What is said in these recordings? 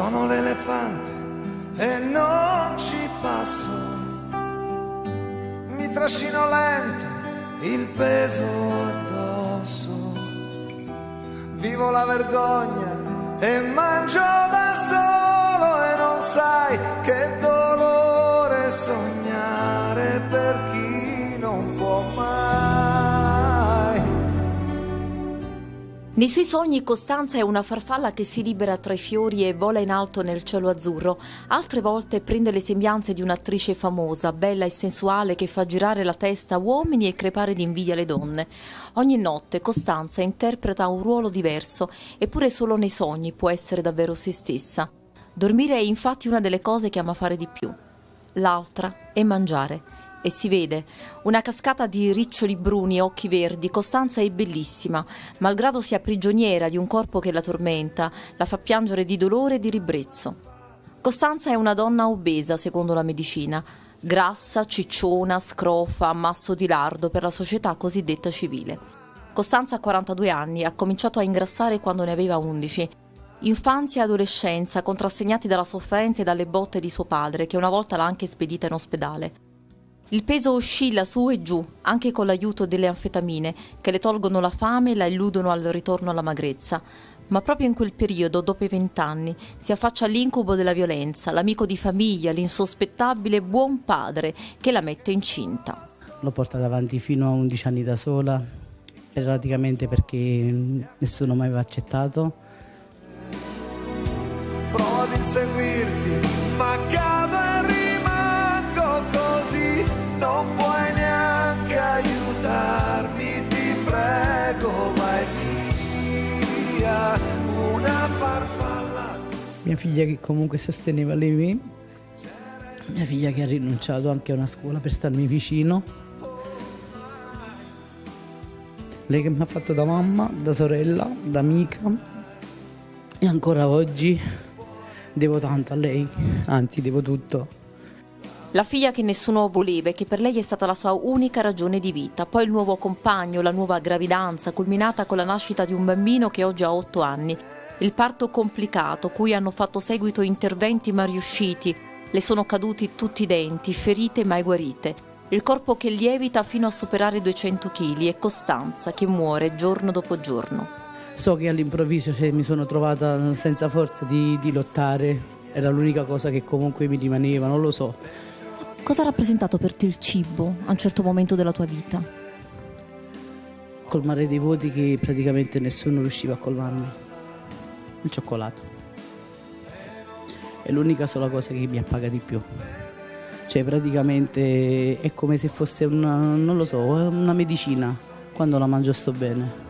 Sono l'elefante e non ci passo. Mi trascino lento il peso addosso. Vivo la vergogna e mangio da solo e non sai che dolore sogno. Nei suoi sogni Costanza è una farfalla che si libera tra i fiori e vola in alto nel cielo azzurro. Altre volte prende le sembianze di un'attrice famosa, bella e sensuale che fa girare la testa a uomini e crepare d'invidia le donne. Ogni notte Costanza interpreta un ruolo diverso, eppure solo nei sogni può essere davvero se stessa. Dormire è infatti una delle cose che ama fare di più. L'altra è mangiare e si vede una cascata di riccioli bruni e occhi verdi. Costanza è bellissima, malgrado sia prigioniera di un corpo che la tormenta, la fa piangere di dolore e di ribrezzo. Costanza è una donna obesa, secondo la medicina, grassa, cicciona, scrofa, ammasso di lardo per la società cosiddetta civile. Costanza ha 42 anni, ha cominciato a ingrassare quando ne aveva 11 Infanzia e adolescenza contrassegnati dalla sofferenza e dalle botte di suo padre, che una volta l'ha anche spedita in ospedale. Il peso oscilla su e giù, anche con l'aiuto delle anfetamine, che le tolgono la fame e la illudono al ritorno alla magrezza. Ma proprio in quel periodo, dopo i vent'anni, si affaccia l'incubo della violenza, l'amico di famiglia, l'insospettabile buon padre che la mette incinta. L'ho portata avanti fino a 11 anni da sola, praticamente perché nessuno mai aveva accettato. Provo ad inseguirti mia figlia che comunque sosteneva le me, mia figlia che ha rinunciato anche a una scuola per starmi vicino, lei che mi ha fatto da mamma, da sorella, da amica e ancora oggi devo tanto a lei, anzi devo tutto. La figlia che nessuno voleva e che per lei è stata la sua unica ragione di vita, poi il nuovo compagno, la nuova gravidanza, culminata con la nascita di un bambino che oggi ha otto anni il parto complicato cui hanno fatto seguito interventi ma riusciti, le sono caduti tutti i denti, ferite mai guarite. Il corpo che lievita fino a superare i 200 kg e Costanza che muore giorno dopo giorno. So che all'improvviso cioè, mi sono trovata senza forza di, di lottare, era l'unica cosa che comunque mi rimaneva, non lo so. Cosa ha rappresentato per te il cibo a un certo momento della tua vita? Colmare dei voti che praticamente nessuno riusciva a colmarmi il cioccolato. È l'unica sola cosa che mi appaga di più. Cioè praticamente è come se fosse una, non lo so, una medicina. Quando la mangio sto bene.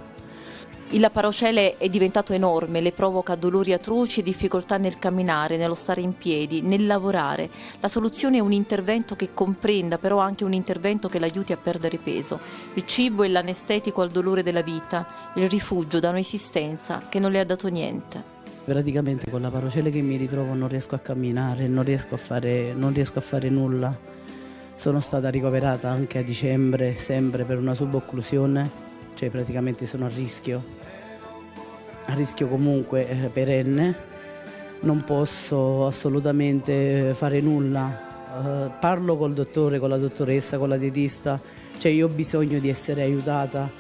Il parocele è diventato enorme, le provoca dolori atroci e difficoltà nel camminare, nello stare in piedi, nel lavorare. La soluzione è un intervento che comprenda però anche un intervento che l'aiuti a perdere peso. Il cibo è l'anestetico al dolore della vita, il rifugio da un'esistenza che non le ha dato niente. Praticamente con la parocele che mi ritrovo non riesco a camminare, non riesco a fare, riesco a fare nulla. Sono stata ricoverata anche a dicembre, sempre per una subocclusione cioè praticamente sono a rischio, a rischio comunque eh, perenne, non posso assolutamente eh, fare nulla. Eh, parlo col dottore, con la dottoressa, con la dietista, cioè io ho bisogno di essere aiutata.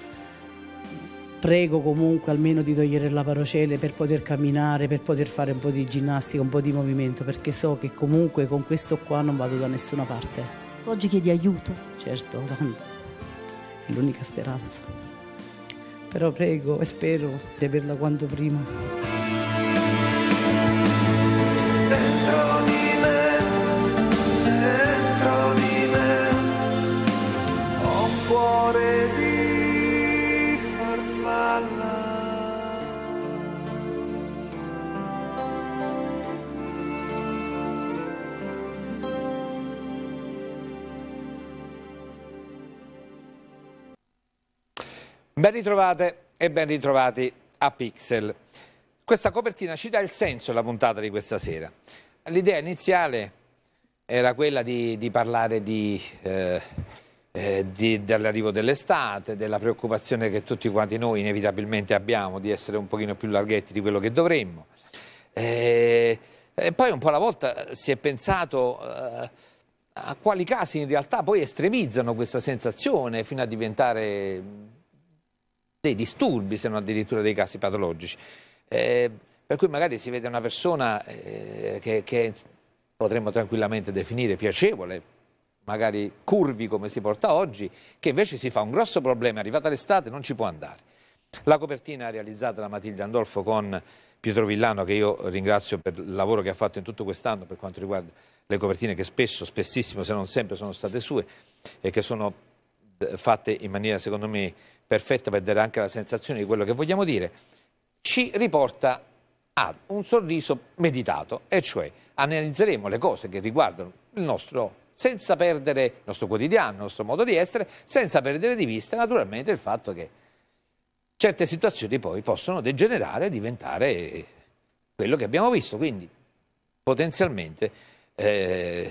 Prego comunque almeno di togliere la parocele per poter camminare, per poter fare un po' di ginnastica, un po' di movimento, perché so che comunque con questo qua non vado da nessuna parte. Oggi chiedi aiuto? Certo, tanto. È l'unica speranza però prego e spero di averla quanto prima. Dentro di me, dentro di me, ho un cuore Ben ritrovate e ben ritrovati a Pixel. Questa copertina ci dà il senso della puntata di questa sera. L'idea iniziale era quella di, di parlare eh, eh, dell'arrivo dell'estate, della preoccupazione che tutti quanti noi inevitabilmente abbiamo di essere un pochino più larghetti di quello che dovremmo. Eh, e poi un po' alla volta si è pensato eh, a quali casi in realtà poi estremizzano questa sensazione fino a diventare dei disturbi, se non addirittura dei casi patologici. Eh, per cui magari si vede una persona eh, che, che potremmo tranquillamente definire piacevole, magari curvi come si porta oggi, che invece si fa un grosso problema, è arrivata l'estate non ci può andare. La copertina realizzata da Matilde Andolfo con Pietro Villano, che io ringrazio per il lavoro che ha fatto in tutto quest'anno per quanto riguarda le copertine che spesso, spessissimo se non sempre sono state sue e che sono eh, fatte in maniera secondo me perfetta per dare anche la sensazione di quello che vogliamo dire, ci riporta a un sorriso meditato, e cioè analizzeremo le cose che riguardano il nostro senza perdere il nostro quotidiano, il nostro modo di essere, senza perdere di vista naturalmente il fatto che certe situazioni poi possono degenerare e diventare quello che abbiamo visto, quindi potenzialmente eh,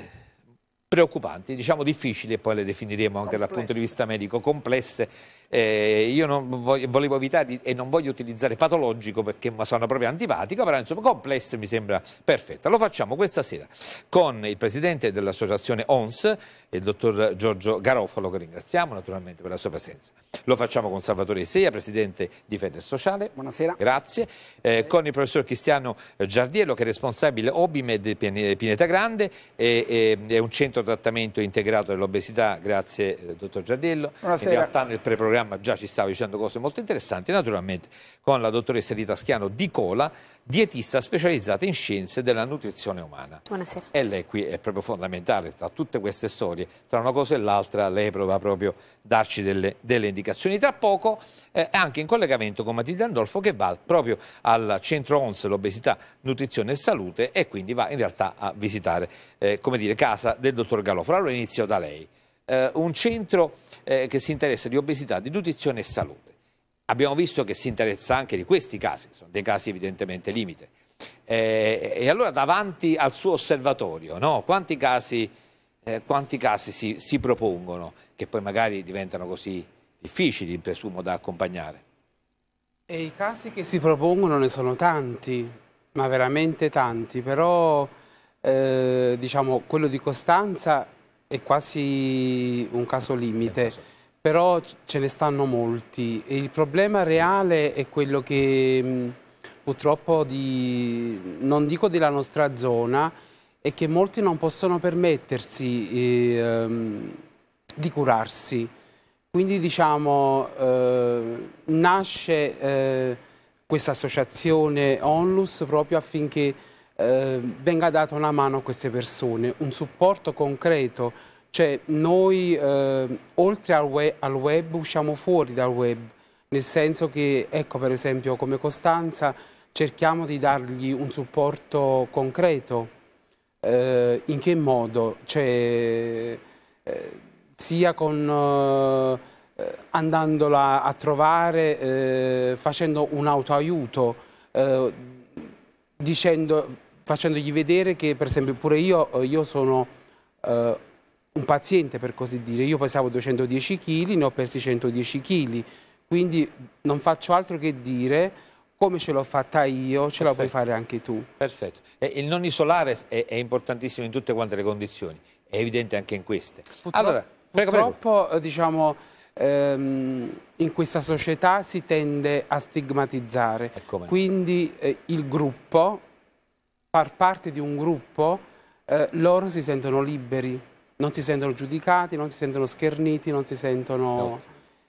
preoccupanti, diciamo difficili e poi le definiremo anche complesse. dal punto di vista medico, complesse eh, io voglio, volevo evitare di, e non voglio utilizzare patologico perché sono proprio antipatico, però insomma complesso mi sembra perfetta. Lo facciamo questa sera con il presidente dell'associazione ONS, il dottor Giorgio Garofalo, che ringraziamo naturalmente per la sua presenza. Lo facciamo con Salvatore Seia, presidente di Feder Sociale. Buonasera. Grazie. Eh, con il professor Cristiano Giardiello, che è responsabile Obimed Pineta Grande, e, e, è un centro trattamento integrato dell'obesità. Grazie, eh, dottor Giardiello. Buonasera. In realtà nel preprogramma programma già ci stava dicendo cose molto interessanti, naturalmente con la dottoressa Rita Schiano di Cola, dietista specializzata in scienze della nutrizione umana. Buonasera. E lei qui è proprio fondamentale, tra tutte queste storie, tra una cosa e l'altra lei prova proprio a darci delle, delle, indicazioni. Tra poco eh, anche in collegamento con Matilde Andolfo che va proprio al centro ONS, l'obesità, nutrizione e salute e quindi va in realtà a visitare, eh, come dire, casa del dottor Galofra. Allora inizio da lei eh, un centro eh, che si interessa di obesità, di nutrizione e salute. Abbiamo visto che si interessa anche di questi casi, sono dei casi evidentemente limite. Eh, e allora davanti al suo osservatorio, no? quanti casi, eh, quanti casi si, si propongono che poi magari diventano così difficili, presumo, da accompagnare? E I casi che si propongono ne sono tanti, ma veramente tanti, però eh, diciamo, quello di Costanza è quasi un caso limite, però ce ne stanno molti. Il problema reale è quello che mm, purtroppo, di, non dico della nostra zona, è che molti non possono permettersi eh, di curarsi. Quindi diciamo, eh, nasce eh, questa associazione ONLUS proprio affinché eh, venga data una mano a queste persone, un supporto concreto. Cioè noi eh, oltre al web, al web usciamo fuori dal web, nel senso che, ecco per esempio come Costanza, cerchiamo di dargli un supporto concreto. Eh, in che modo? Cioè, eh, sia con, eh, andandola a trovare, eh, facendo un autoaiuto, eh, dicendo facendogli vedere che per esempio pure io, io sono eh, un paziente per così dire, io pesavo 210 kg, ne ho persi 110 kg, quindi non faccio altro che dire come ce l'ho fatta io, ce Perfetto. la puoi fare anche tu. Perfetto. E il non isolare è, è, importantissimo in tutte quante le condizioni, è evidente anche in queste. Purtroppo, allora, prego, purtroppo prego. Eh, diciamo ehm, in questa società si tende a stigmatizzare, quindi eh, il gruppo far parte di un gruppo, eh, loro si sentono liberi, non si sentono giudicati, non si sentono scherniti, non si sentono... No.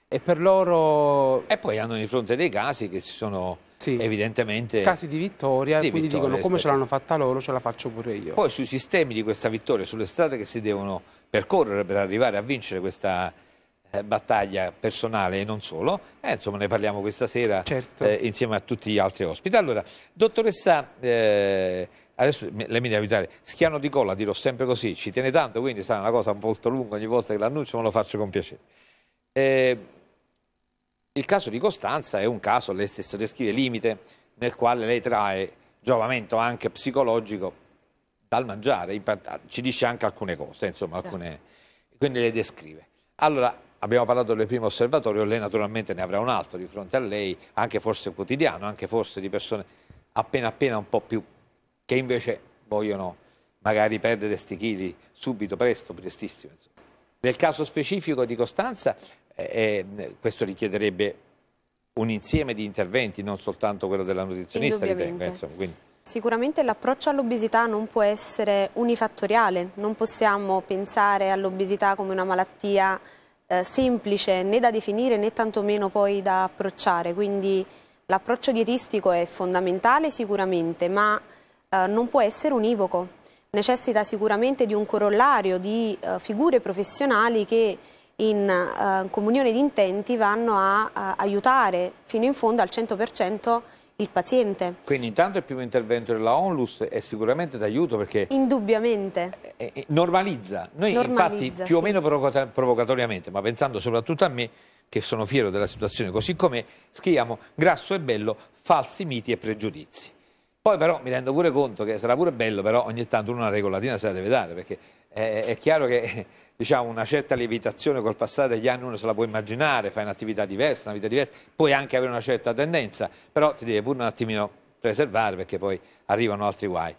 E per loro... E poi hanno di fronte dei casi che si sono... Sì. evidentemente casi di vittoria di quindi vittoria, dicono come aspetta. ce l'hanno fatta loro ce la faccio pure io poi sui sistemi di questa vittoria sulle strade che si devono percorrere per arrivare a vincere questa vittoria, eh, battaglia personale e non solo. Eh, insomma, ne parliamo questa sera certo. eh, insieme a tutti gli altri ospiti. Allora, dottoressa, eh, adesso lei mi deve aiutare, schiano di colla, dirò sempre così, ci tiene tanto, quindi sarà una cosa molto lunga ogni volta che l'annuncio, ma lo faccio con piacere. Eh, il caso di Costanza è un caso, lei stesso descrive, limite, nel quale lei trae giovamento anche psicologico dal mangiare, ci dice anche alcune cose, insomma, alcune, certo. quindi le descrive. Allora, Abbiamo parlato del primo osservatorio, lei naturalmente ne avrà un altro di fronte a lei, anche forse quotidiano, anche forse di persone appena appena un po' più che invece vogliono magari perdere sti chili subito, presto, prestissimo. Insomma. Nel caso specifico di Costanza eh, eh, questo richiederebbe un insieme di interventi, non soltanto quello della nutrizionista, ritengo. Insomma, quindi. Sicuramente l'approccio all'obesità non può essere unifattoriale, non possiamo pensare all'obesità come una malattia eh, semplice né da definire né tantomeno poi da approcciare, quindi l'approccio dietistico è fondamentale sicuramente, ma eh, non può essere univoco, necessita sicuramente di un corollario di eh, figure professionali che in eh, comunione di intenti vanno a, a aiutare fino in fondo al 100% il paziente. Quindi intanto il primo intervento della ONLUS è sicuramente d'aiuto perché... Indubbiamente. Eh, eh, normalizza. Noi normalizza, infatti più sì. o meno provocatoriamente, ma pensando soprattutto a me, che sono fiero della situazione così com'è, scriviamo grasso e bello, falsi miti e pregiudizi. Poi però mi rendo pure conto che sarà pure bello, però ogni tanto una regolatina se la deve dare, perché eh, è chiaro che diciamo, una certa lievitazione col passare degli anni uno se la può immaginare, fai un'attività diversa, una vita diversa, puoi anche avere una certa tendenza, però ti devi pure un attimino preservare perché poi arrivano altri guai.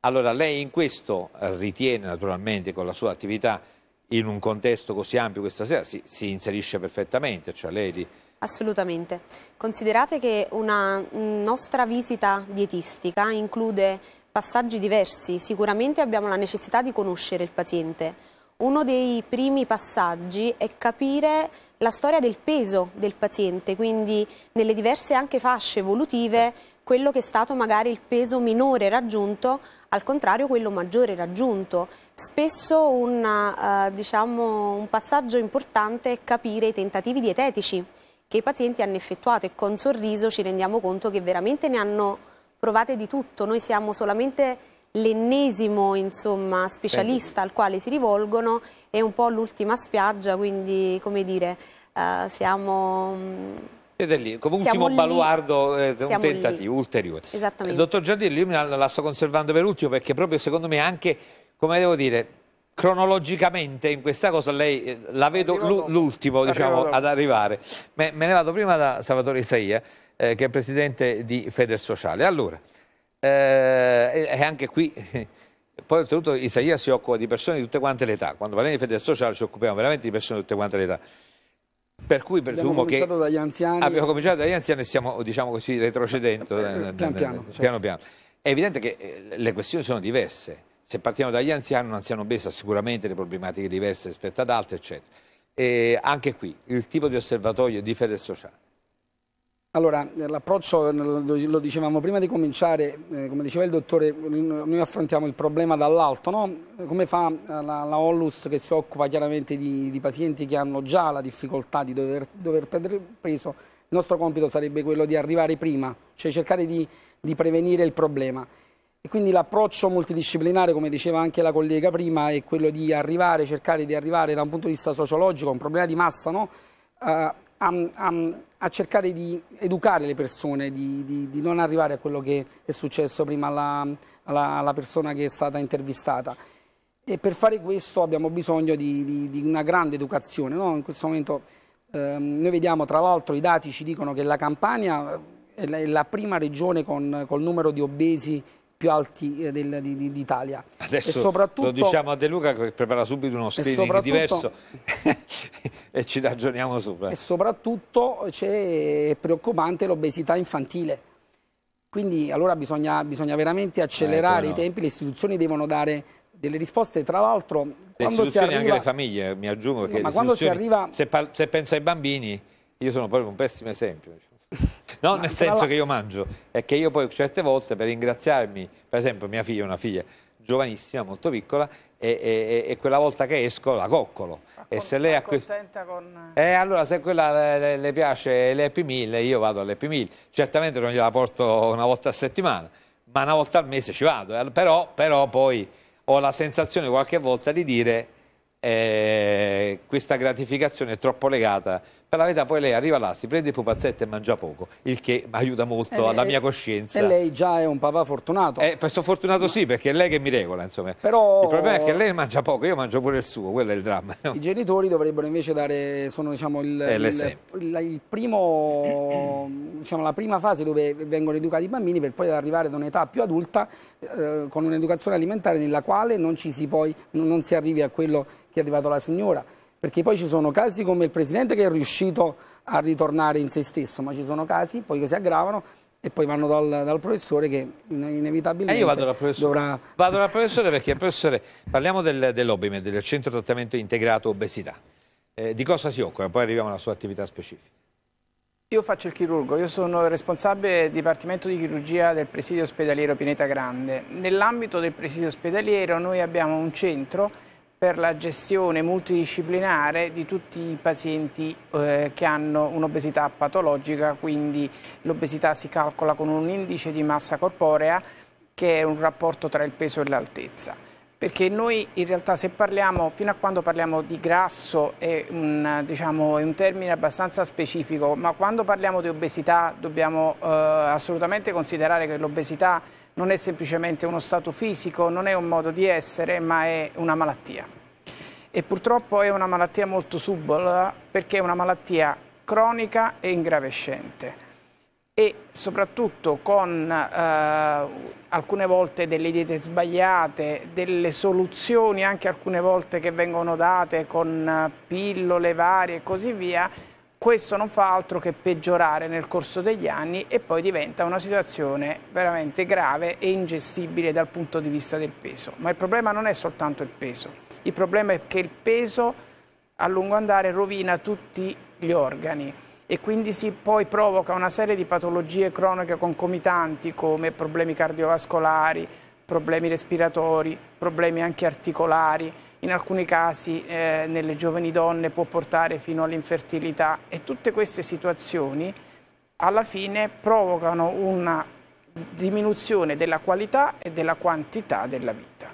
Allora lei in questo ritiene naturalmente con la sua attività in un contesto così ampio questa sera si, si inserisce perfettamente, cioè lei di... Assolutamente. Considerate che una nostra visita dietistica include passaggi diversi, sicuramente abbiamo la necessità di conoscere il paziente. Uno dei primi passaggi è capire la storia del peso del paziente, quindi nelle diverse anche fasce evolutive quello che è stato magari il peso minore raggiunto, al contrario quello maggiore raggiunto. Spesso una, eh, diciamo, un passaggio importante è capire i tentativi dietetici che i pazienti hanno effettuato e con sorriso ci rendiamo conto che veramente ne hanno provate di tutto, noi siamo solamente l'ennesimo insomma, specialista al quale si rivolgono è un po' l'ultima spiaggia, quindi come dire, uh, siamo... è mm, lì, come ultimo lì, baluardo, eh, un tentativo lì. ulteriore. Esattamente. Eh, dottor Giardini, io la, la sto conservando per ultimo perché proprio secondo me anche, come devo dire, cronologicamente in questa cosa lei eh, la vedo l'ultimo diciamo, ad arrivare. Me, me ne vado prima da Salvatore Isaia eh, che è presidente di Sociale. Allora, eh, e anche qui, poi oltretutto Isaia si occupa di persone di tutte quante le età, quando parliamo di Sociale ci occupiamo veramente di persone di tutte quante le età. Per cui presumo che abbiamo cominciato dagli anziani e stiamo, diciamo così, retrocedendo eh, eh, pian eh, piano, certo. piano, piano. È evidente che le questioni sono diverse. Se partiamo dagli anziani, un anziano obeso ha sicuramente le problematiche diverse rispetto ad altri, eccetera. E anche qui, il tipo di osservatorio di fede sociale. Allora, l'approccio, eh, lo dicevamo prima di cominciare, eh, come diceva il dottore, noi affrontiamo il problema dall'alto, no? Eh, come fa eh, la, la, Ollus che si occupa chiaramente di, di, pazienti che hanno già la difficoltà di dover, dover perdere peso, il nostro compito sarebbe quello di arrivare prima, cioè cercare di, di prevenire il problema. E quindi l'approccio multidisciplinare, come diceva anche la collega prima, è quello di arrivare, cercare di arrivare da un punto di vista sociologico, un problema di massa, no? Uh, a, a, a cercare di educare le persone, di, di, di, non arrivare a quello che è successo prima alla, alla, alla persona che è stata intervistata. E per fare questo abbiamo bisogno di, di una grande educazione. No? In questo momento ehm, noi vediamo, tra l'altro, i dati ci dicono che la Campania eh, è la, è la prima regione con, il numero di obesi più alti eh, del, di, d'Italia. Adesso lo diciamo a De Luca che prepara subito uno screening diverso e ci ragioniamo sopra. E soprattutto è preoccupante l'obesità infantile. Quindi allora bisogna, bisogna veramente accelerare eh, i tempi, no. le istituzioni devono dare delle risposte. Tra l'altro, le istituzioni arriva... anche le famiglie, mi aggiungo, no, ma quando si arriva... Se, se pensa ai bambini, io sono proprio un pessimo esempio. Diciamo. No, Ma nel senso la... che io mangio. È che io poi certe volte per ringraziarmi, per esempio mia figlia è una figlia giovanissima, molto piccola, e, e, e, quella volta che esco la coccolo. Con, e se lei è contenta con... Eh, allora se quella le, le piace l'Happy Meal, io vado all'Happy Meal. Certamente non gliela porto una volta a settimana, ma una volta al mese ci vado. Eh. Però, però poi ho la sensazione qualche volta di dire eh, questa gratificazione è troppo legata per la verità poi lei arriva là, si prende i pupazzetti e mangia poco, il che aiuta molto eh, alla mia coscienza. E lei già è un papà fortunato. Eh, sono fortunato no. sì, perché è lei che mi regola, insomma. Però... Il problema è che lei mangia poco, io mangio pure il suo, quello è il dramma. I genitori dovrebbero invece dare, sono diciamo il, eh, il, il, il primo, diciamo, la prima fase dove vengono educati i bambini per poi arrivare ad un'età più adulta eh, con un'educazione alimentare nella quale non, ci si, poi, non si arrivi a quello che è arrivato la signora perché poi ci sono casi come il Presidente che è riuscito a ritornare in se stesso, ma ci sono casi poi che si aggravano e poi vanno dal, dal professore che inevitabilmente e eh, io vado dal professore. dovrà... Vado dal professore perché, professore, parliamo del, dell'OBIME, del Centro Trattamento Integrato Obesità. Eh, di cosa si occupa? Poi arriviamo alla sua attività specifica. Io faccio il chirurgo, io sono responsabile del Dipartimento di Chirurgia del Presidio Ospedaliero Pineta Grande. Nell'ambito del Presidio Ospedaliero noi abbiamo un centro per la gestione multidisciplinare di tutti i pazienti eh, che hanno un'obesità patologica, quindi l'obesità si calcola con un indice di massa corporea che è un rapporto tra il peso e l'altezza. Perché noi in realtà se parliamo, fino a quando parliamo di grasso è un, diciamo, è un termine abbastanza specifico, ma quando parliamo di obesità dobbiamo eh, assolutamente considerare che l'obesità non è semplicemente uno stato fisico, non è un modo di essere, ma è una malattia. E purtroppo è una malattia molto subola perché è una malattia cronica e ingravescente e soprattutto con eh, alcune volte delle diete sbagliate, delle soluzioni anche alcune volte che vengono date con eh, pillole varie e così via, questo non fa altro che peggiorare nel corso degli anni e poi diventa una situazione veramente grave e ingestibile dal punto di vista del peso. Ma il problema non è soltanto il peso, il problema è che il peso a lungo andare rovina tutti gli organi e quindi si poi provoca una serie di patologie croniche concomitanti come problemi cardiovascolari, problemi respiratori, problemi anche articolari in alcuni casi eh, nelle giovani donne può portare fino all'infertilità e tutte queste situazioni alla fine provocano una diminuzione della qualità e della quantità della vita.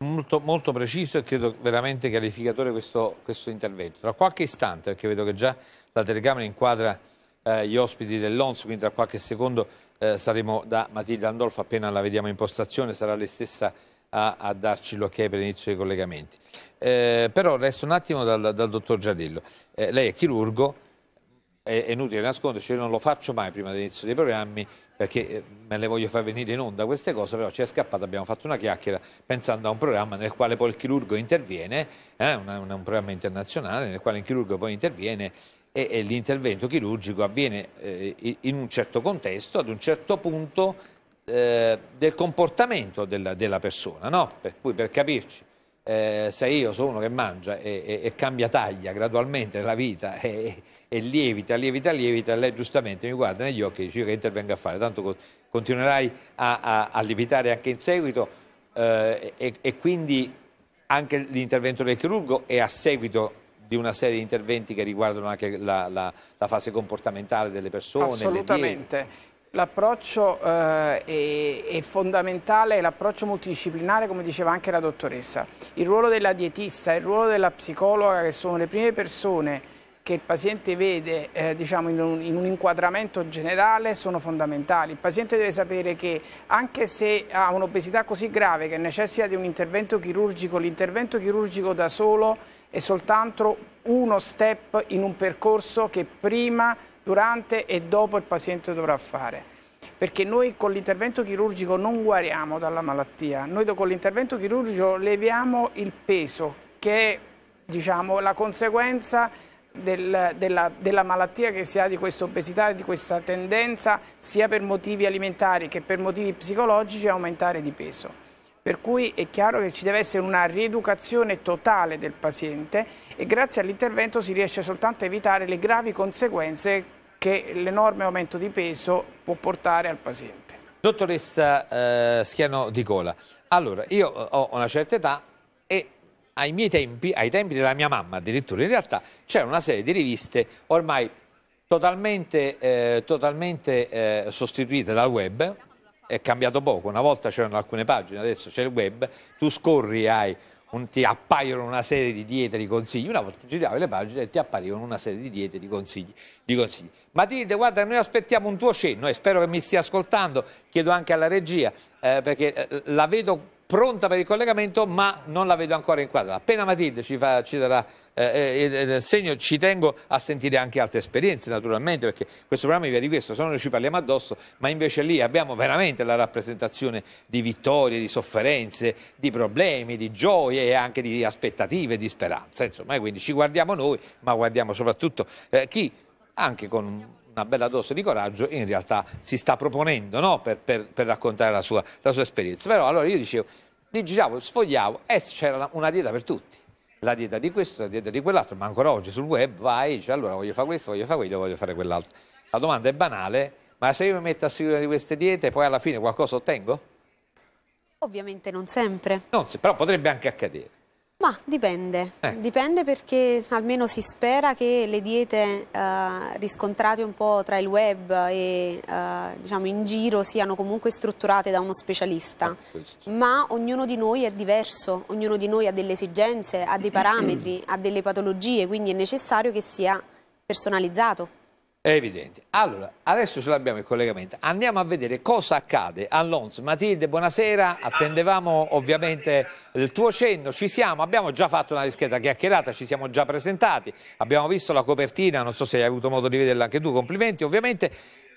Molto, molto preciso e credo veramente chiarificatore questo, questo intervento. Tra qualche istante, perché vedo che già la telecamera inquadra eh, gli ospiti dell'ONS, quindi tra qualche secondo eh, saremo da Matilde Andolfo, appena la vediamo in postazione, sarà lei stessa a, a darci l'ok per l'inizio dei collegamenti. Eh, però resto un attimo dal, dal dottor Giadillo. Eh, lei è chirurgo, è, è inutile nasconderci, io non lo faccio mai prima dell'inizio dei programmi perché eh, me le voglio far venire in onda queste cose, però ci è scappato, abbiamo fatto una chiacchiera pensando a un programma nel quale poi il chirurgo interviene, eh, un, un, un programma internazionale nel quale il chirurgo poi interviene e, e l'intervento chirurgico avviene eh, in un certo contesto, ad un certo punto eh, del comportamento della, della persona, no? Per cui per capirci, eh, se io sono uno che mangia e, e, e cambia taglia gradualmente la vita e, e, lievita, lievita, lievita, lei giustamente mi guarda negli occhi e dice che intervengo a fare, tanto continuerai a, a, a, lievitare anche in seguito eh, e, quindi anche l'intervento del chirurgo è a seguito di una serie di interventi che riguardano anche la, la, la fase comportamentale delle persone. Assolutamente. L'approccio eh, è, è, fondamentale, è l'approccio multidisciplinare come diceva anche la dottoressa. Il ruolo della dietista, il ruolo della psicologa che sono le prime persone che il paziente vede eh, diciamo in, un, in un, inquadramento generale sono fondamentali. Il paziente deve sapere che anche se ha un'obesità così grave che necessita di un intervento chirurgico, l'intervento chirurgico da solo è soltanto uno step in un percorso che prima durante e dopo il paziente dovrà fare. Perché noi con l'intervento chirurgico non guariamo dalla malattia, noi con l'intervento chirurgico leviamo il peso che è diciamo, la conseguenza del, della, della, malattia che si ha di questa obesità, di questa tendenza sia per motivi alimentari che per motivi psicologici a aumentare di peso. Per cui è chiaro che ci deve essere una rieducazione totale del paziente e grazie all'intervento si riesce soltanto a evitare le gravi conseguenze che l'enorme aumento di peso può portare al paziente. Dottoressa eh, Schiano Di Cola, allora io eh, ho una certa età e ai miei tempi, ai tempi della mia mamma addirittura, in realtà c'era una serie di riviste ormai totalmente, eh, totalmente eh, sostituite dal web, è cambiato poco, una volta c'erano alcune pagine, adesso c'è il web, tu scorri, hai un, ti appaiono una serie di diete di consigli, una volta giravi le pagine e ti apparivano una serie di diete di consigli. Di consigli. dite, guarda, noi aspettiamo un tuo cenno e spero che mi stia ascoltando, chiedo anche alla regia, eh, perché eh, la vedo pronta per il collegamento ma non la vedo ancora in inquadrata. Appena Matilde ci, fa, ci darà eh, eh, il, il segno, ci tengo a sentire anche altre esperienze naturalmente perché questo programma mi viene di questo, se no noi ci parliamo addosso, ma invece lì abbiamo veramente la rappresentazione di vittorie, di sofferenze, di problemi, di gioie e anche di aspettative, di speranza. Insomma, eh, quindi ci guardiamo noi ma guardiamo soprattutto eh, chi anche con una bella dose di coraggio in realtà si sta proponendo no? per, per, per, raccontare la sua, la sua, esperienza. Però allora io dicevo, li giravo, sfogliavo e c'era una dieta per tutti. La dieta di questo, la dieta di quell'altro, ma ancora oggi sul web vai, dice cioè, allora voglio fare questo, voglio fare quello, voglio fare quell'altro. La domanda è banale, ma se io mi metto a seguire di queste diete poi alla fine qualcosa ottengo? Ovviamente non sempre. Non, però potrebbe anche accadere. Ma dipende, eh. dipende perché almeno si spera che le diete eh, riscontrate un po' tra il web e eh, diciamo in giro siano comunque strutturate da uno specialista, ah, ma ognuno di noi è diverso, ognuno di noi ha delle esigenze, ha dei parametri, ha delle patologie, quindi è necessario che sia personalizzato. È evidente. Allora, adesso ce l'abbiamo il collegamento. Andiamo a vedere cosa accade. Allons, Matilde, buonasera. Attendevamo ovviamente il tuo cenno. Ci siamo, abbiamo già fatto una rischietta chiacchierata, ci siamo già presentati. Abbiamo visto la copertina, non so se hai avuto modo di vederla anche tu. Complimenti, ovviamente.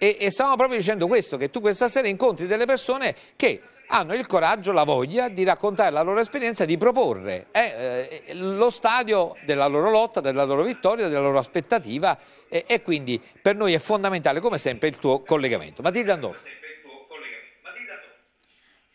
E, e stavamo proprio dicendo questo, che tu questa sera incontri delle persone che hanno il coraggio, la voglia di raccontare la loro esperienza, di proporre eh, eh, lo stadio della loro lotta, della loro vittoria, della loro aspettativa eh, e quindi per noi è fondamentale come sempre il tuo collegamento. Matilde Andorfi.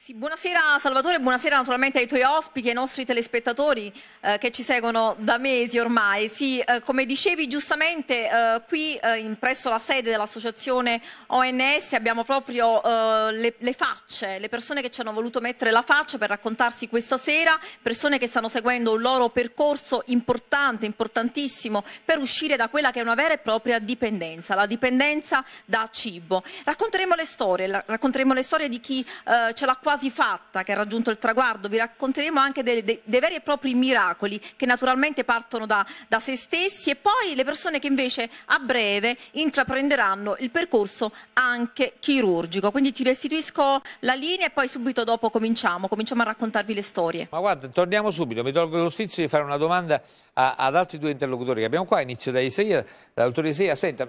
Sì, buonasera Salvatore, buonasera naturalmente ai tuoi ospiti, ai nostri telespettatori eh, che ci seguono da mesi ormai. Sì, eh, come dicevi giustamente, eh, qui eh, presso la sede dell'associazione ONS abbiamo proprio eh, le, le, facce, le persone che ci hanno voluto mettere la faccia per raccontarsi questa sera, persone che stanno seguendo un loro percorso importante, importantissimo, per uscire da quella che è una vera e propria dipendenza, la dipendenza da cibo. Racconteremo le storie, la, racconteremo le storie di chi eh, ce l'ha quasi quasi fatta, che ha raggiunto il traguardo, vi racconteremo anche dei, dei, dei veri e propri miracoli che naturalmente partono da, da, se stessi e poi le persone che invece a breve intraprenderanno il percorso anche chirurgico. Quindi ti restituisco la linea e poi subito dopo cominciamo, cominciamo a raccontarvi le storie. Ma guarda, torniamo subito, mi tolgo lo stizio di fare una domanda a, ad altri due interlocutori che abbiamo qua, inizio da Isaia, dall'autore Isaia, senta,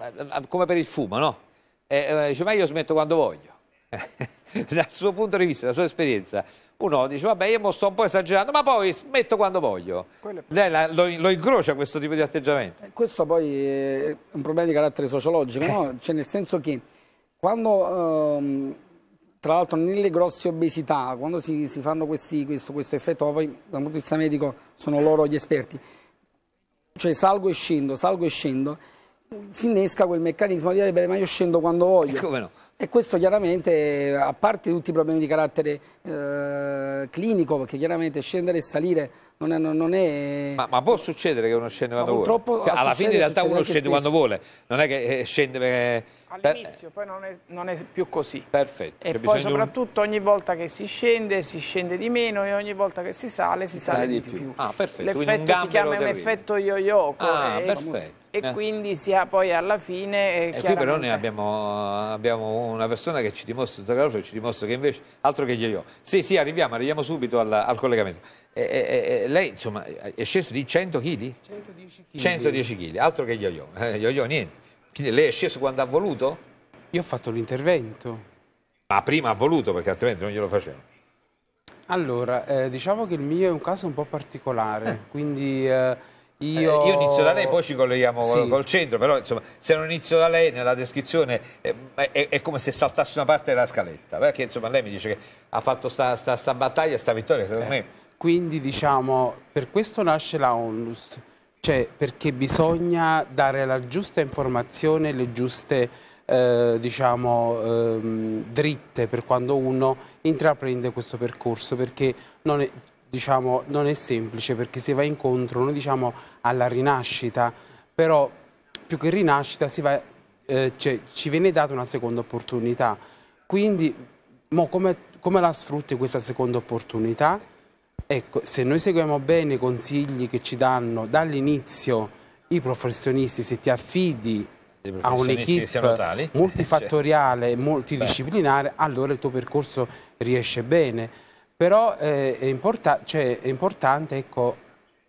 come per il fumo, no? Eh, eh, dice, ma io smetto quando voglio. Eh, dal suo punto di vista, dalla sua esperienza, uno dice vabbè io sto un po' esagerando, ma poi smetto quando voglio. Lei la, lo, lo, incrocia questo tipo di atteggiamento? Eh, questo poi è un problema di carattere sociologico, no? Eh. cioè, nel senso che quando, ehm, tra l'altro nelle grosse obesità, quando si, si fanno questi, questo, questo, effetto, poi dal punto di vista medico sono loro gli esperti, cioè salgo e scendo, salgo e scendo, si innesca quel meccanismo di dire beh ma io scendo quando voglio. Eh, come no? E questo chiaramente, a parte tutti i problemi di carattere eh, clinico, perché chiaramente scendere e salire non è... Non è... Ma, ma, può succedere che uno scende quando vuole? Cioè, alla fine in realtà uno scende spesso. quando vuole, non è che eh, scende perché... All'inizio poi non è, non è, più così. Perfetto. E poi soprattutto un... ogni volta che si scende si scende di meno e ogni volta che si sale si, si sale, sale di, più. più. Ah, perfetto. L'effetto si chiama un effetto yo-yo. Ah, eh, perfetto. E quindi si ha poi alla fine... Eh, e qui però noi abbiamo, abbiamo, una persona che ci dimostra, che ci dimostra che invece, altro che io, yo sì, sì, arriviamo, arriviamo subito al, al collegamento. Eh, eh, eh, eh lei, insomma, è sceso di 100 kg? 110 kg. 110 kg, altro che yo-yo. Eh, yo-yo niente. Quindi lei è sceso quando ha voluto? Io ho fatto l'intervento. Ma prima ha voluto, perché altrimenti non glielo facevo. Allora, eh, diciamo che il mio è un caso un po' particolare, quindi... Eh, io... Eh, io... inizio da lei, poi ci colleghiamo sì. col centro, però insomma, se non inizio da lei nella descrizione eh, è, è, come se saltassi una parte della scaletta, perché insomma lei mi dice che ha fatto sta, sta, sta battaglia, sta vittoria, secondo eh, me. Quindi diciamo, per questo nasce la Onlus, cioè perché bisogna dare la giusta informazione, le giuste eh, diciamo ehm, dritte per quando uno intraprende questo percorso, perché non è, diciamo, non è semplice perché si va incontro noi diciamo, alla rinascita, però più che rinascita va, eh, cioè, ci viene data una seconda opportunità. Quindi come, come la sfrutti questa seconda opportunità? Ecco, se noi seguiamo bene i consigli che ci danno dall'inizio i professionisti, se ti affidi a un'equipe cioè. multifattoriale, cioè. multidisciplinare, allora il tuo percorso riesce bene però eh, è, importa cioè, è, importante ecco,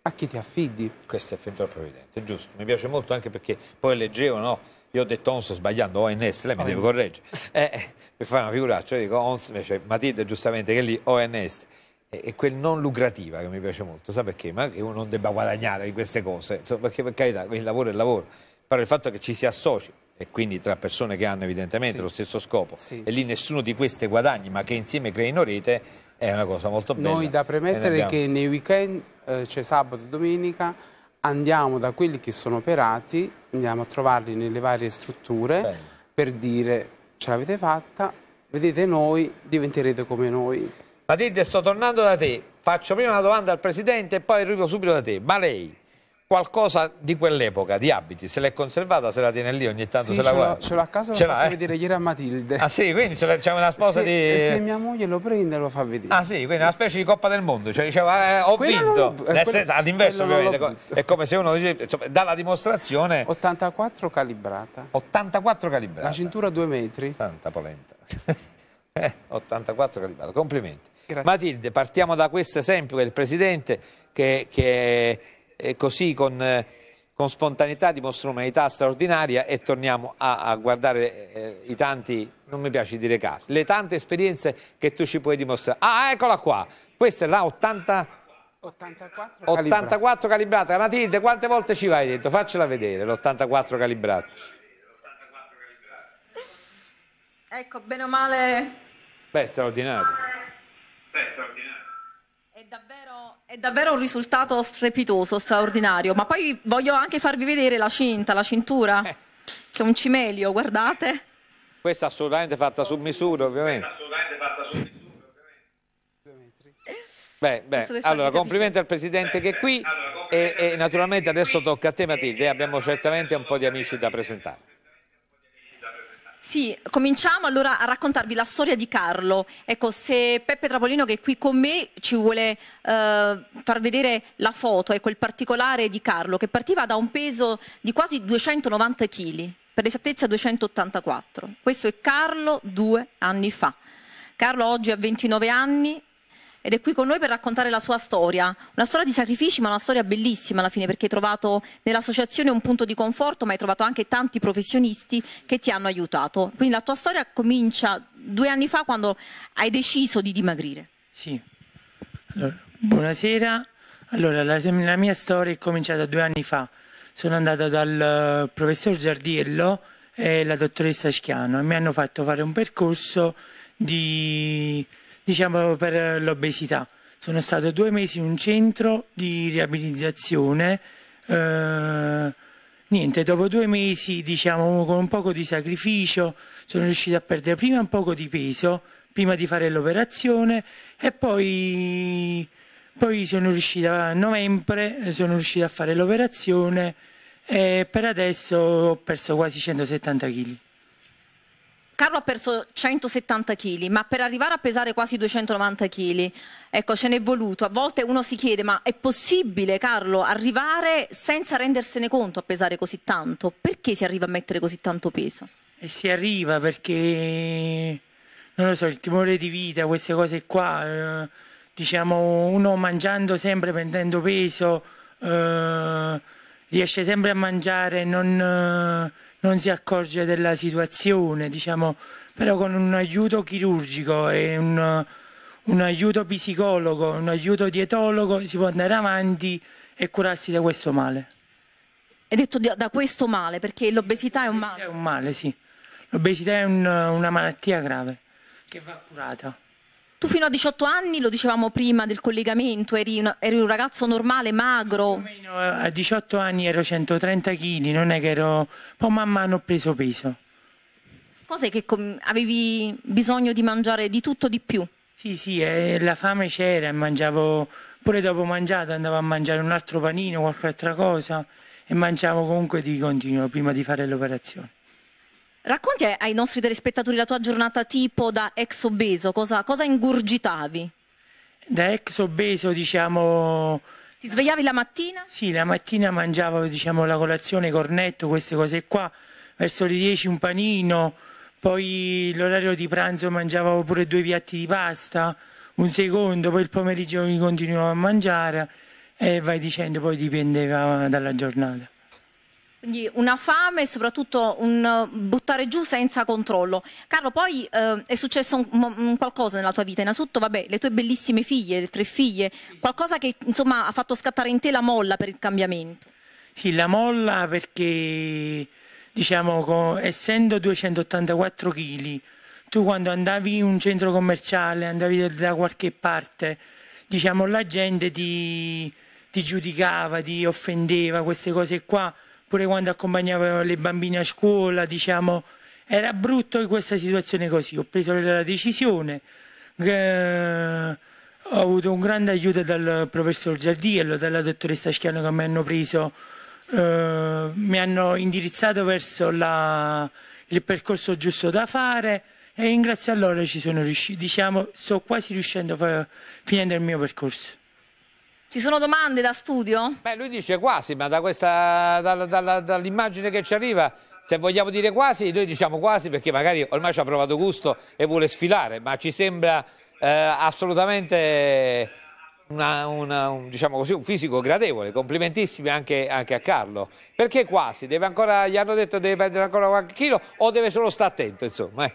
a chi ti affidi. Questo è affidamento alla provvidenza, giusto. Mi piace molto anche perché poi leggevo, no? Io ho detto ONS sbagliando, ONS, lei mi deve correggere. Eh, eh, per fare una figuraccia, cioè, io dico ONS, invece cioè, Matilde giustamente che è lì ONS e quel non lucrativa che mi piace molto, sa perché? Ma che uno non debba guadagnare di queste cose, Insomma, perché per carità, il lavoro è il lavoro, però il fatto che ci si associ e quindi tra persone che hanno evidentemente sì. lo stesso scopo sì. e lì nessuno di queste guadagni ma che insieme creino rete è una cosa molto bella. Noi da premettere che nei weekend, eh, cioè sabato e domenica, andiamo da quelli che sono operati, andiamo a trovarli nelle varie strutture Bene. per dire ce l'avete fatta, vedete noi, diventerete come noi. Matilde, sto tornando da te. Faccio prima una domanda al Presidente e poi arrivo subito da te. Ma lei qualcosa di quell'epoca, di abiti, se l'è conservata, se la tiene lì, ogni tanto sì, se la guarda. Ce l'ho a casa, ce l'ho fatto eh? vedere ieri a Matilde. Ah sì, quindi c'è una sposa se, di... Se mia moglie lo prende lo fa vedere. Ah sì, quindi una specie di Coppa del Mondo, cioè diceva eh, ho Quella vinto, nel quello... senso all'inverso eh, ovviamente, è come se uno dice, insomma, dalla dimostrazione... 84 calibrata. 84 calibrata. La cintura due metri. Santa polenta. eh, 84 calibrata, complimenti. Grazie. Matilde, partiamo da questo esempio del Presidente che... che così con, eh, con, spontaneità dimostra un'umanità straordinaria e torniamo a, a guardare eh, i tanti, non mi piace dire casi, le tante esperienze che tu ci puoi dimostrare. Ah, eccola qua, questa è la 80... 84, 84 calibra. calibrata. Matilde, quante volte ci vai dentro? Faccela vedere l'84 calibrata. Ecco, bene o male. Beh, straordinario. Beh, straordinario. È davvero è davvero un risultato strepitoso, straordinario, ma poi voglio anche farvi vedere la cinta, la cintura, eh. che è un cimelio, guardate. Questa è assolutamente fatta su misura, ovviamente. Beh, beh. allora complimenti al Presidente che è qui e, e naturalmente adesso tocca a te Matilde, abbiamo certamente un po' di amici da presentare. Sì, cominciamo allora a raccontarvi la storia di Carlo. Ecco, se Peppe Trapolino che è qui con me ci vuole eh, far vedere la foto, ecco il particolare di Carlo che partiva da un peso di quasi 290 kg, per esattezza 284. Questo è Carlo due anni fa. Carlo oggi ha 29 anni, ed è qui con noi per raccontare la sua storia. Una storia di sacrifici, ma una storia bellissima alla fine, perché hai trovato nell'associazione un punto di conforto, ma hai trovato anche tanti professionisti che ti hanno aiutato. Quindi la tua storia comincia due anni fa quando hai deciso di dimagrire. Sì. Allora, buonasera. Allora, la, la mia storia è cominciata due anni fa. Sono andato dal eh, professor Giardiello e la dottoressa Schiano e mi hanno fatto fare un percorso di diciamo, per eh, l'obesità. Sono stato due mesi in un centro di riabilitazione. Eh, niente, dopo due mesi, diciamo, con un poco di sacrificio, sono riuscito a perdere prima un poco di peso, prima di fare l'operazione, e poi, poi sono riuscito a novembre, eh, sono riuscito a fare l'operazione e per adesso ho perso quasi 170 kg. Carlo ha perso 170 kg, ma per arrivare a pesare quasi 290 kg, ecco, ce n'è voluto. A volte uno si chiede, ma è possibile, Carlo, arrivare senza rendersene conto a pesare così tanto? Perché si arriva a mettere così tanto peso? E si arriva perché, non lo so, il timore di vita, queste cose qua, eh, diciamo, uno mangiando sempre, prendendo peso, eh, riesce sempre a mangiare, non... Eh, non si accorge della situazione, diciamo, però con un aiuto chirurgico e un, un aiuto psicologo, un aiuto dietologo si può andare avanti e curarsi da questo male. È detto da questo male perché l'obesità è un male. È un male, sì. L'obesità è un, una malattia grave che va curata. Tu fino a 18 anni, lo dicevamo prima del collegamento, eri, eri un ragazzo normale, magro. Eh, a 18 anni ero 130 kg, non è che ero... Poi man mano ho preso peso. Cos'è che avevi bisogno di mangiare di tutto di più? Sì, sì, eh, la fame c'era mangiavo... Pure dopo mangiato andavo a mangiare un altro panino, qualche altra cosa e mangiavo comunque di continuo prima di fare l'operazione. Racconti ai nostri telespettatori la tua giornata tipo da ex obeso, cosa, cosa ingurgitavi? Da ex obeso, diciamo... Ti svegliavi la mattina? Sì, la mattina mangiavo diciamo, la colazione, cornetto, queste cose qua, verso le 10 un panino, poi l'orario di pranzo mangiavo pure due piatti di pasta, un secondo, poi il pomeriggio mi continuavo a mangiare e vai dicendo, poi dipendeva dalla giornata. Quindi una fame e soprattutto un eh, buttare giù senza controllo. Carlo, poi eh, è successo un, un qualcosa nella tua vita. Innanzitutto, vabbè, le tue bellissime figlie, le tre figlie, qualcosa che insomma ha fatto scattare in te la molla per il cambiamento. Sì, la molla perché, diciamo, con, essendo 284 kg, tu quando andavi in un centro commerciale, andavi da qualche parte, diciamo, la gente ti, ti giudicava, ti offendeva, queste cose qua pure quando accompagnavo le bambine a scuola, diciamo, era brutto questa situazione così. Ho preso la decisione, eh, ho avuto un grande aiuto dal professor Giardiello, dalla dottoressa Schiano che mi hanno preso, eh, mi hanno indirizzato verso la, il percorso giusto da fare e grazie a loro ci sono riuscito, diciamo, sto quasi riuscendo a finire il mio percorso. Ci sono domande da studio? Beh, lui dice quasi, ma da questa, da, da, dall'immagine che ci arriva, se vogliamo dire quasi, noi diciamo quasi perché magari ormai ci ha provato gusto e vuole sfilare, ma ci sembra eh, assolutamente una, una, un, diciamo così, un, fisico gradevole. Complimentissimi anche, anche, a Carlo. Perché quasi? Deve ancora, gli hanno detto che deve prendere ancora qualche chilo o deve solo stare attento, insomma? Eh?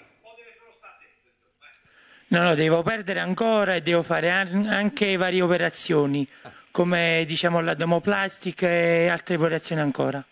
No, no, devo perdere ancora e devo fare anche varie operazioni, come diciamo la domoplastica e altre operazioni ancora.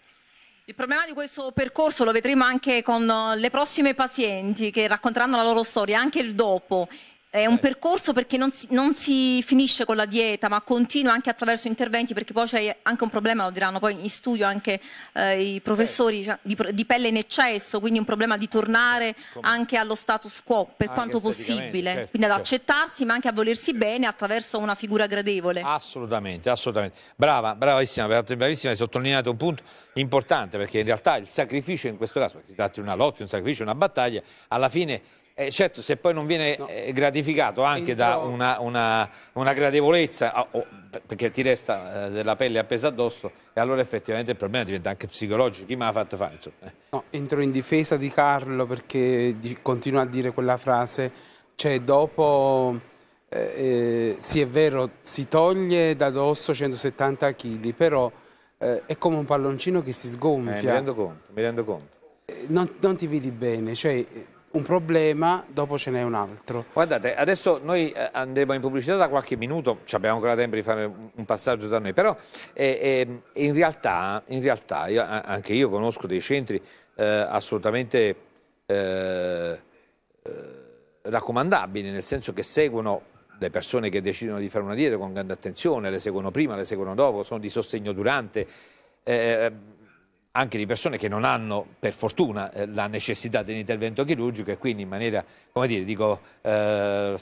Il problema di questo percorso lo vedremo anche con le prossime pazienti che racconteranno la loro storia, anche il dopo. È un eh. percorso perché non si, non si, finisce con la dieta, ma continua anche attraverso interventi, perché poi c'è anche un problema, lo diranno poi in studio anche eh, i professori, cioè, di, di, pelle in eccesso, quindi un problema di tornare Come? anche allo status quo per anche quanto possibile, certo, quindi ad certo. accettarsi ma anche a volersi bene attraverso una figura gradevole. Assolutamente, assolutamente. Brava, bravissima, bravissima, hai sottolineato un punto importante, perché in realtà il sacrificio in questo caso, si tratta di una lotta, un sacrificio, una battaglia, alla fine eh, certo, se poi non viene no. Eh, gratificato anche Entro... da una, una, una gradevolezza, o, perché ti resta eh, della pelle appesa addosso, e allora effettivamente il problema diventa anche psicologico. Chi me l'ha fatto fare? Eh. No, entro in difesa di Carlo perché di, continua a dire quella frase, cioè dopo... Eh, eh, sì è vero, si toglie da dosso 170 kg, però è come un palloncino che si sgonfia. mi rendo conto, mi rendo conto. Non, non ti vedi bene, cioè un problema, dopo ce n'è un altro. Guardate, adesso noi eh, andremo in pubblicità da qualche minuto, ci abbiamo ancora tempo di fare un passaggio da noi, però eh, eh, in realtà, in realtà io, anche io conosco dei centri eh, assolutamente eh, eh, raccomandabili, nel senso che seguono le persone che decidono di fare una dieta con grande attenzione, le seguono prima, le seguono dopo, sono di sostegno durante. Eh, anche di persone che non hanno, per fortuna, eh, la necessità dell'intervento chirurgico e quindi in maniera, come dire, dico, eh,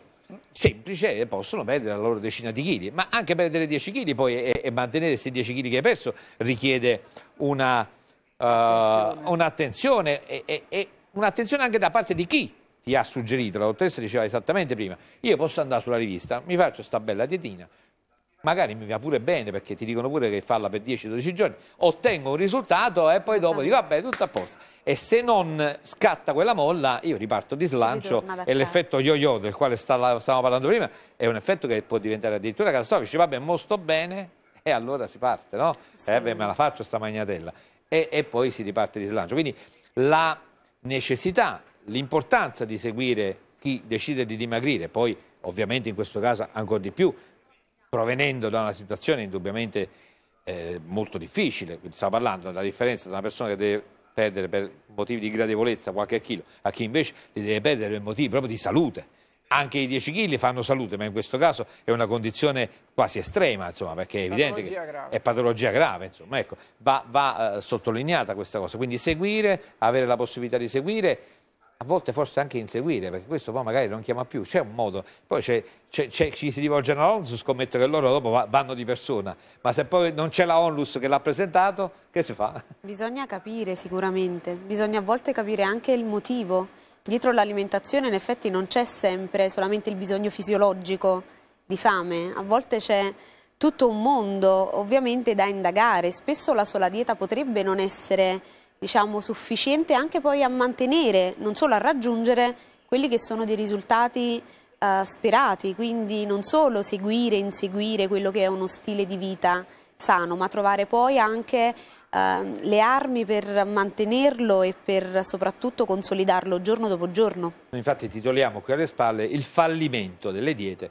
semplice eh, possono perdere la loro decina di chili, ma anche perdere 10 chili poi e, e mantenere questi 10 chili che hai perso richiede una, uh, un'attenzione e, e, e un'attenzione anche da parte di chi ti ha suggerito, la dottoressa diceva esattamente prima, io posso andare sulla rivista, mi faccio questa bella dietina, magari mi va pure bene perché ti dicono pure che falla per 10-12 giorni, ottengo un risultato e poi dopo dico vabbè tutto a posto. E se non scatta quella molla io riparto di slancio e l'effetto yo-yo del quale stavamo parlando prima è un effetto che può diventare addirittura catastrofico, vabbè mo sto bene e allora si parte, no? Sì. Eh beh me la faccio sta magnatella e, e poi si riparte di slancio. Quindi la necessità, l'importanza di seguire chi decide di dimagrire, poi ovviamente in questo caso ancora di più provenendo da una situazione indubbiamente eh, molto difficile, quindi stiamo parlando della differenza tra una persona che deve perdere per motivi di gradevolezza qualche chilo a chi invece li deve perdere per motivi proprio di salute. Anche i 10 kg fanno salute, ma in questo caso è una condizione quasi estrema, insomma, perché è evidente patologia che grave. è patologia grave. Insomma, ecco, va, va eh, sottolineata questa cosa. Quindi seguire, avere la possibilità di seguire a volte forse anche inseguire, perché questo poi magari non chiama più, c'è un modo, poi c'è, c'è, c'è, ci si rivolge all'ONLUS, scommetto che loro dopo vanno di persona, ma se poi non c'è la Onlus che l'ha presentato, che si fa? Bisogna capire sicuramente, bisogna a volte capire anche il motivo, dietro l'alimentazione in effetti non c'è sempre solamente il bisogno fisiologico di fame, a volte c'è tutto un mondo ovviamente da indagare, spesso la sola dieta potrebbe non essere diciamo, sufficiente anche poi a mantenere, non solo a raggiungere quelli che sono dei risultati eh, sperati, quindi non solo seguire, inseguire quello che è uno stile di vita sano, ma trovare poi anche eh, le armi per mantenerlo e per soprattutto consolidarlo giorno dopo giorno. Infatti titoliamo qui alle spalle il fallimento delle diete,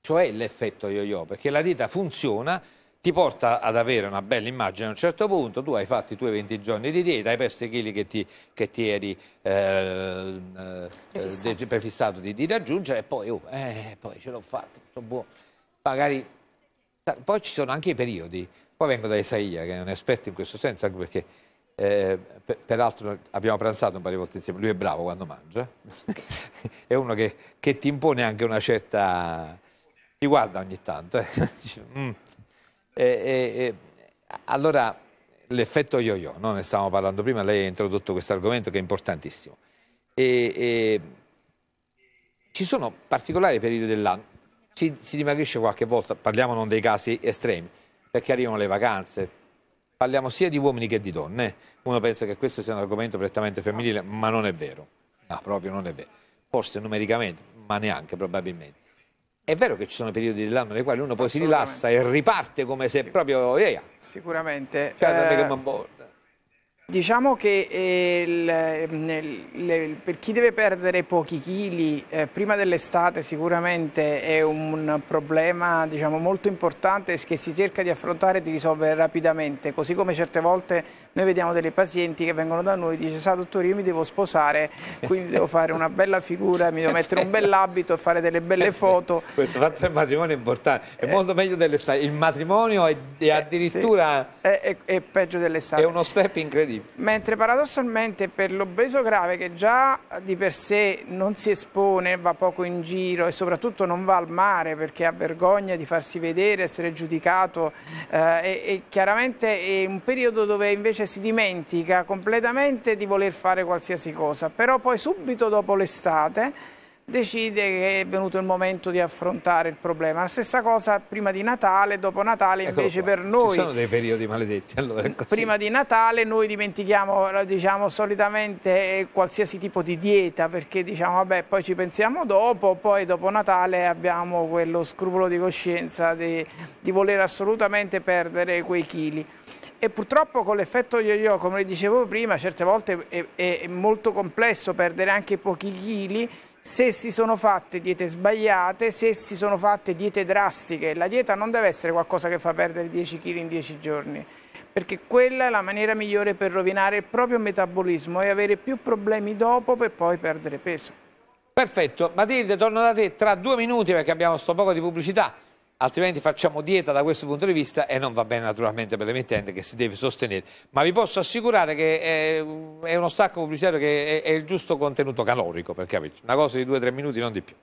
cioè l'effetto yo-yo, perché la dieta funziona ti porta ad avere una bella immagine a un certo punto, tu hai fatto i tuoi 20 giorni di dieta, hai perso i chili che ti, che ti eri eh, eh prefissato, prefissato di, di, raggiungere e poi, oh, eh, poi ce l'ho fatta, sono buono. Magari, poi ci sono anche i periodi, poi vengo da Isaia che è un esperto in questo senso, anche perché eh, per, peraltro abbiamo pranzato un paio di volte insieme, lui è bravo quando mangia, è uno che, che, ti impone anche una certa... ti guarda ogni tanto. Eh. mm e, e, allora l'effetto yo-yo, no? ne stavamo parlando prima, lei ha introdotto questo argomento che è importantissimo. E, ci sono particolari periodi dell'anno, si, si dimagrisce qualche volta, parliamo non dei casi estremi, perché arrivano le vacanze, parliamo sia di uomini che di donne. Eh. Uno pensa che questo sia un argomento prettamente femminile, ma non è vero. No, proprio non è vero. Forse numericamente, ma neanche probabilmente. È vero che ci sono periodi dell'anno nei quali uno poi si rilassa e riparte come se Sicur proprio... Yeah, yeah. Sicuramente. Cioè, eh, diciamo che eh, il, nel, per chi deve perdere pochi chili eh, prima dell'estate sicuramente è un problema diciamo, molto importante che si cerca di affrontare e di risolvere rapidamente, così come certe volte noi vediamo delle pazienti che vengono da noi e dice sa dottore io mi devo sposare, quindi devo fare una bella figura, mi devo mettere un bell'abito e fare delle belle foto. Questo fatto del matrimonio è importante, è eh, molto meglio dell'estate. Il matrimonio è, è eh, addirittura... Sì, è, è, peggio dell'estate. È uno step incredibile. Mentre paradossalmente per l'obeso grave che già di per sé non si espone, va poco in giro e soprattutto non va al mare perché ha vergogna di farsi vedere, essere giudicato eh, e, e chiaramente è un periodo dove invece si dimentica completamente di voler fare qualsiasi cosa, però poi subito dopo l'estate decide che è venuto il momento di affrontare il problema. La stessa cosa prima di Natale, dopo Natale invece per noi... Ci sono dei periodi maledetti, allora ecco, Prima di Natale noi dimentichiamo diciamo, solitamente qualsiasi tipo di dieta perché diciamo vabbè poi ci pensiamo dopo, poi dopo Natale abbiamo quello scrupolo di coscienza di, di voler assolutamente perdere quei chili e purtroppo con l'effetto yo-yo, come le dicevo prima, certe volte è, è molto complesso perdere anche pochi chili se si sono fatte diete sbagliate, se si sono fatte diete drastiche. La dieta non deve essere qualcosa che fa perdere 10 kg in 10 giorni, perché quella è la maniera migliore per rovinare il proprio metabolismo e avere più problemi dopo per poi perdere peso. Perfetto, Matilde, torno da te tra due minuti perché abbiamo sto poco di pubblicità altrimenti facciamo dieta da questo punto di vista e non va bene naturalmente per l'emittente che si deve sostenere. Ma vi posso assicurare che è, è uno stacco pubblicitario che è, è, il giusto contenuto calorico, per capirci, una cosa di 2-3 minuti, non di più.